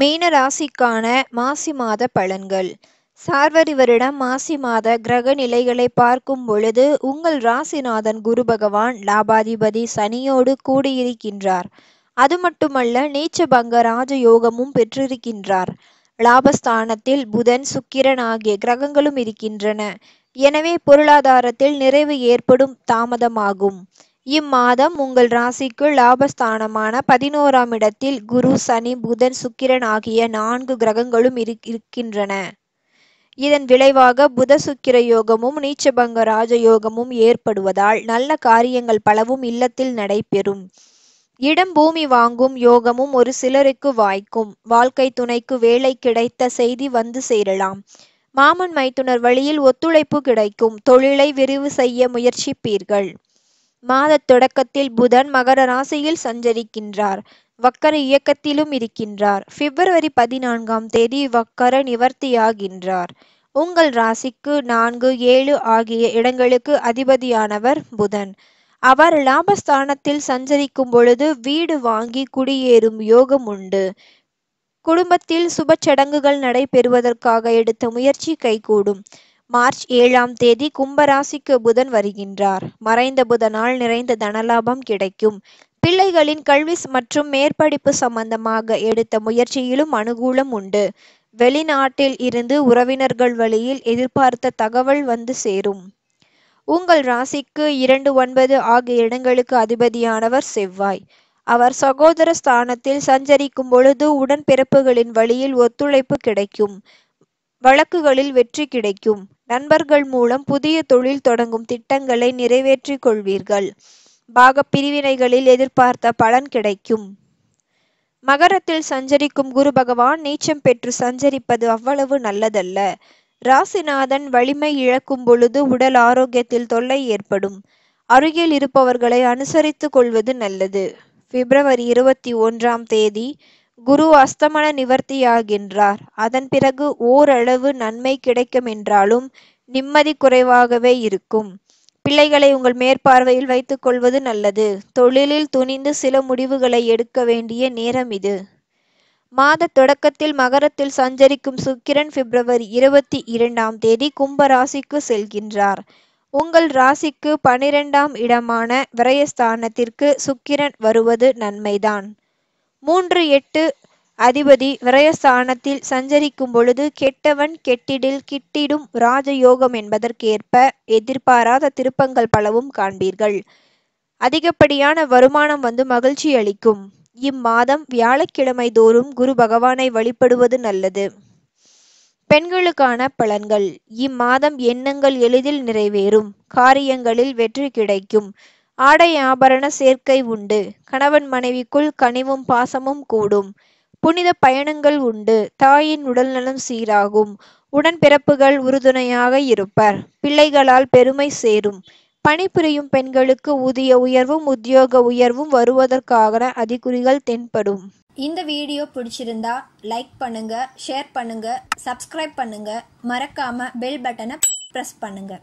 மீன ராசிக்கான மாசி மாத பலன்கள் சார்வர் இவரிடம் மாசி மாத கிரக நிலைகளை பார்க்கும் பொழுது உங்கள் ராசிநாதன் குரு பகவான் லாபாதிபதி சனியோடு கூடியிருக்கின்றார் அது மட்டுமல்ல நீச்சபங்க ராஜயோகமும் பெற்றிருக்கின்றார் லாபஸ்தானத்தில் புதன் சுக்கிரன் ஆகிய கிரகங்களும் இருக்கின்றன எனவே பொருளாதாரத்தில் நிறைவு ஏற்படும் தாமதமாகும் இம்மாதம் உங்கள் ராசிக்கு லாபஸ்தானமான பதினோராம் இடத்தில் குரு சனி புதன் சுக்கிரன் ஆகிய நான்கு கிரகங்களும் இருக்கின்றன இதன் விளைவாக புத சுக்கிர யோகமும் நீச்சபங்க ராஜயோகமும் ஏற்படுவதால் நல்ல காரியங்கள் பலவும் இல்லத்தில் நடைபெறும் இடம் பூமி வாங்கும் யோகமும் ஒரு சிலருக்கு வாய்க்கும் வாழ்க்கை துணைக்கு வேலை கிடைத்த செய்தி வந்து சேரலாம் மாமன் மைத்துனர் வழியில் ஒத்துழைப்பு கிடைக்கும் தொழிலை விரிவு செய்ய முயற்சிப்பீர்கள் மாதத் தொடக்கத்தில் புதன் மகர ராசியில் சஞ்சரிக்கின்றார் வக்கர இயக்கத்திலும் இருக்கின்றார் பிப்ரவரி பதினான்காம் தேதி வக்கர நிவர்த்தியாகின்றார் உங்கள் ராசிக்கு நான்கு ஏழு ஆகிய இடங்களுக்கு அதிபதியானவர் புதன் அவர் லாபஸ்தானத்தில் சஞ்சரிக்கும் பொழுது வீடு வாங்கி குடியேறும் யோகம் உண்டு குடும்பத்தில் சுப சடங்குகள் நடைபெறுவதற்காக எடுத்த முயற்சி கைகூடும் மார்ச் ஏழாம் தேதி கும்பராசிக்கு புதன் வருகின்றார் மறைந்த புதனால் நிறைந்த தனலாபம் கிடைக்கும் பிள்ளைகளின் கல்வி மற்றும் மேற்படிப்பு சம்பந்தமாக எடுத்த முயற்சியிலும் அனுகூலம் உண்டு வெளிநாட்டில் இருந்து உறவினர்கள் வழியில் எதிர்பார்த்த தகவல் வந்து சேரும் உங்கள் ராசிக்கு இரண்டு ஒன்பது ஆகிய இடங்களுக்கு அதிபதியானவர் செவ்வாய் அவர் சகோதர ஸ்தானத்தில் சஞ்சரிக்கும் பொழுது உடன்பிறப்புகளின் வழியில் ஒத்துழைப்பு கிடைக்கும் வழக்குகளில் வெற்றி கிடைக்கும் நண்பர்கள் மூலம் புதிய தொழில் தொடங்கும் திட்டங்களை நிறைவேற்றிக் கொள்வீர்கள் பாகப் பிரிவினைகளில் எதிர்பார்த்த பலன் கிடைக்கும் மகரத்தில் சஞ்சரிக்கும் குரு பகவான் நீச்சம் பெற்று சஞ்சரிப்பது அவ்வளவு நல்லதல்ல ராசிநாதன் வலிமை இழக்கும் பொழுது உடல் ஆரோக்கியத்தில் தொல்லை ஏற்படும் அருகில் இருப்பவர்களை அனுசரித்துக் கொள்வது நல்லது பிப்ரவரி இருபத்தி ஒன்றாம் தேதி குரு அஸ்தமன நிவர்த்தியாகின்றார் அதன் பிறகு ஓரளவு நன்மை கிடைக்கும் என்றாலும் நிம்மதி குறைவாகவே இருக்கும் பிள்ளைகளை உங்கள் மேற்பார்வையில் வைத்துக் கொள்வது நல்லது தொழிலில் துணிந்து சில முடிவுகளை எடுக்க வேண்டிய நேரம் இது மாத தொடக்கத்தில் மகரத்தில் சஞ்சரிக்கும் சுக்கிரன் பிப்ரவரி இருபத்தி இரண்டாம் தேதி கும்பராசிக்கு செல்கின்றார் உங்கள் ராசிக்கு பனிரெண்டாம் இடமான விரயஸ்தானத்திற்கு சுக்கிரன் வருவது நன்மைதான் மூன்று எட்டு அதிபதி விரயஸ்தானத்தில் சஞ்சரிக்கும் பொழுது கெட்டவன் கெட்டிடில் கிட்டிடும் ராஜயோகம் என்பதற்கேற்ப எதிர்பாராத திருப்பங்கள் பலவும் காண்பீர்கள் அதிகப்படியான வருமானம் வந்து மகிழ்ச்சி அளிக்கும் இம்மாதம் வியாழக்கிழமை தோறும் குரு பகவானை வழிபடுவது நல்லது பெண்களுக்கான பலன்கள் இம்மாதம் எண்ணங்கள் எளிதில் நிறைவேறும் காரியங்களில் வெற்றி கிடைக்கும் ஆடை ஆபரண சேர்க்கை உண்டு கணவன் மனைவிக்குள் கனிவும் பாசமும் கூடும் புனித பயணங்கள் உண்டு தாயின் உடல்நலம் சீராகும் உடன்பிறப்புகள் உறுதுணையாக இருப்பர் பிள்ளைகளால் பெருமை சேரும் பணிபுரியும் பெண்களுக்கு ஊதிய உயர்வும் உத்தியோக உயர்வும் வருவதற்காக அறிகுறிகள் தென்படும் இந்த வீடியோ பிடிச்சிருந்தா லைக் பண்ணுங்க ஷேர் பண்ணுங்க சப்ஸ்கிரைப் பண்ணுங்க மறக்காம பெல் பட்டனை ப்ரெஸ் பண்ணுங்க